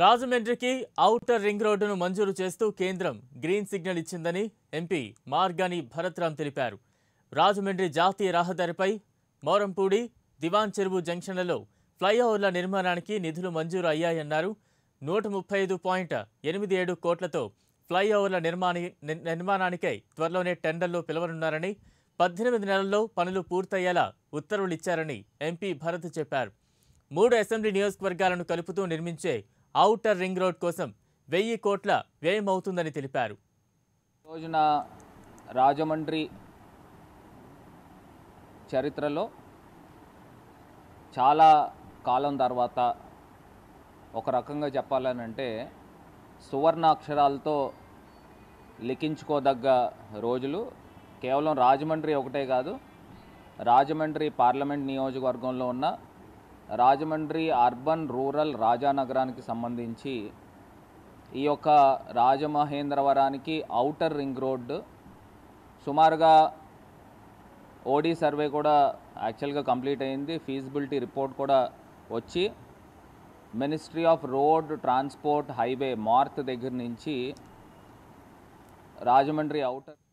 రాజమండ్రికి outer ring రోడ్డును మంజూరు చేస్తూ కేంద్రం గ్రీన్ సిగ్నల్ ఇచ్చిందని ఎంపీ మార్గాని భరత్రామ్ తెలిపారు రాజమండ్రి జాతీయ రహదారిపై మోరంపూడి దివాన్ చెరువు జంక్షన్లలో ఫ్లైఓవర్ల నిర్మాణానికి నిధులు మంజూరు అయ్యాయన్నారు నూట ముప్పై ఐదు పాయింట్ ఎనిమిది ఏడు కోట్లతో ఫ్లైఓవర్ల నిర్మాణ నిర్మాణానికై త్వరలోనే టెండర్లో పిలవనున్నారని పద్దెనిమిది నెలల్లో పనులు పూర్తయ్యేలా ఉత్తర్వులిచ్చారని ఎంపీ భరత్ చెప్పారు మూడు అసెంబ్లీ నియోజకవర్గాలను కలుపుతూ నిర్మించే అవుటర్ రింగ్ రోడ్ కోసం వెయ్యి కోట్ల వ్యయమవుతుందని తెలిపారు రోజున రాజమండ్రి చరిత్రలో చాలా కాలం తర్వాత ఒక రకంగా చెప్పాలని అంటే సువర్ణాక్షరాలతో లిఖించుకోదగ్గ రోజులు కేవలం రాజమండ్రి ఒకటే కాదు రాజమండ్రి పార్లమెంట్ నియోజకవర్గంలో ఉన్న రాజమండ్రి అర్బన్ రూరల్ రాజానగరానికి సంబంధించి ఈ యొక్క రాజమహేంద్రవరానికి ఔటర్ రింగ్ రోడ్డు సుమారుగా ఓడి సర్వే కూడా యాక్చువల్గా కంప్లీట్ అయింది ఫీజిబిలిటీ రిపోర్ట్ కూడా వచ్చి ministry of road transport highway మార్త్ దగ్గర నుంచి రాజమండ్రి ఔటర్